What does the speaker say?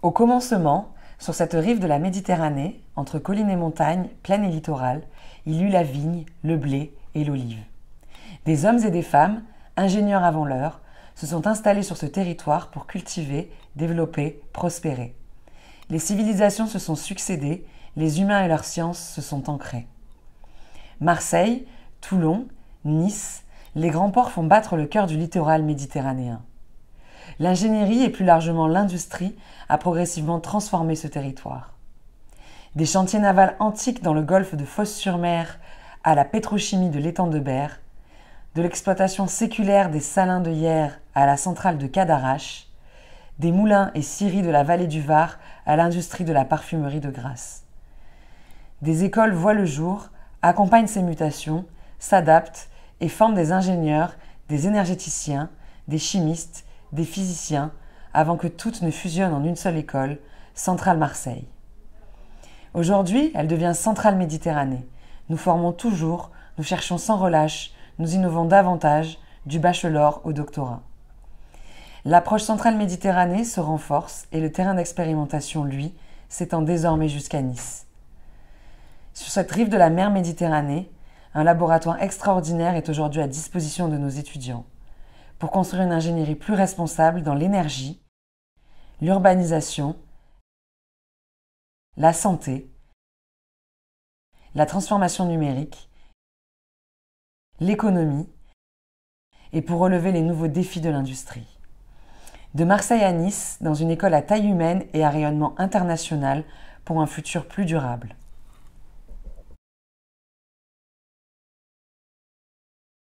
Au commencement, sur cette rive de la Méditerranée, entre collines et montagnes, plaines et littoral, il eut la vigne, le blé et l'olive. Des hommes et des femmes, ingénieurs avant l'heure, se sont installés sur ce territoire pour cultiver, développer, prospérer. Les civilisations se sont succédées, les humains et leurs sciences se sont ancrés. Marseille, Toulon, Nice, les grands ports font battre le cœur du littoral méditerranéen l'ingénierie et plus largement l'industrie a progressivement transformé ce territoire. Des chantiers navals antiques dans le golfe de Fosse-sur-Mer à la pétrochimie de l'étang de Berre, de l'exploitation séculaire des salins de Hyères à la centrale de Cadarache, des moulins et scieries de la vallée du Var à l'industrie de la parfumerie de Grasse. Des écoles voient le jour, accompagnent ces mutations, s'adaptent et forment des ingénieurs, des énergéticiens, des chimistes des physiciens, avant que toutes ne fusionnent en une seule école, Centrale Marseille. Aujourd'hui, elle devient Centrale Méditerranée. Nous formons toujours, nous cherchons sans relâche, nous innovons davantage, du bachelor au doctorat. L'approche Centrale Méditerranée se renforce et le terrain d'expérimentation, lui, s'étend désormais jusqu'à Nice. Sur cette rive de la mer Méditerranée, un laboratoire extraordinaire est aujourd'hui à disposition de nos étudiants pour construire une ingénierie plus responsable dans l'énergie, l'urbanisation, la santé, la transformation numérique, l'économie et pour relever les nouveaux défis de l'industrie. De Marseille à Nice, dans une école à taille humaine et à rayonnement international pour un futur plus durable.